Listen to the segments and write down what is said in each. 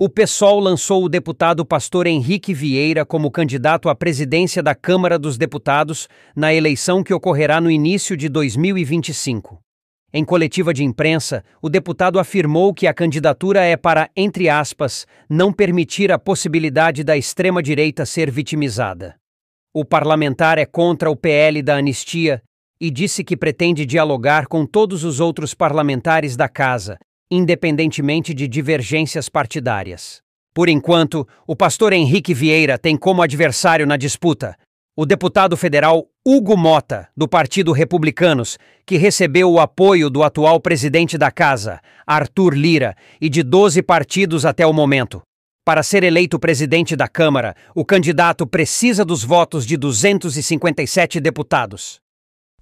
O PSOL lançou o deputado pastor Henrique Vieira como candidato à presidência da Câmara dos Deputados na eleição que ocorrerá no início de 2025. Em coletiva de imprensa, o deputado afirmou que a candidatura é para, entre aspas, não permitir a possibilidade da extrema-direita ser vitimizada. O parlamentar é contra o PL da anistia e disse que pretende dialogar com todos os outros parlamentares da casa independentemente de divergências partidárias. Por enquanto, o pastor Henrique Vieira tem como adversário na disputa o deputado federal Hugo Mota, do Partido Republicanos, que recebeu o apoio do atual presidente da Casa, Arthur Lira, e de 12 partidos até o momento. Para ser eleito presidente da Câmara, o candidato precisa dos votos de 257 deputados.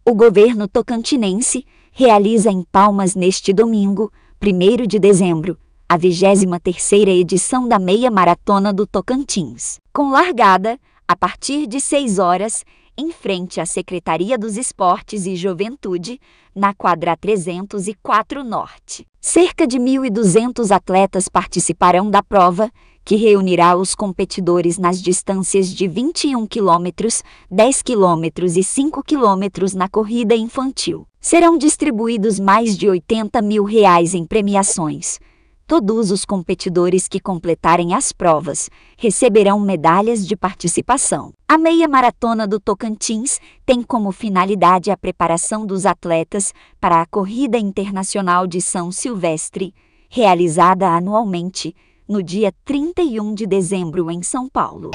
O governo tocantinense realiza em Palmas neste domingo 1 de dezembro, a 23ª edição da Meia Maratona do Tocantins, com largada a partir de 6 horas em frente à Secretaria dos Esportes e Juventude, na quadra 304 Norte. Cerca de 1.200 atletas participarão da prova que reunirá os competidores nas distâncias de 21 km, 10 km e 5 km na corrida infantil. Serão distribuídos mais de 80 mil reais em premiações. Todos os competidores que completarem as provas receberão medalhas de participação. A meia maratona do Tocantins tem como finalidade a preparação dos atletas para a Corrida Internacional de São Silvestre, realizada anualmente no dia 31 de dezembro em São Paulo.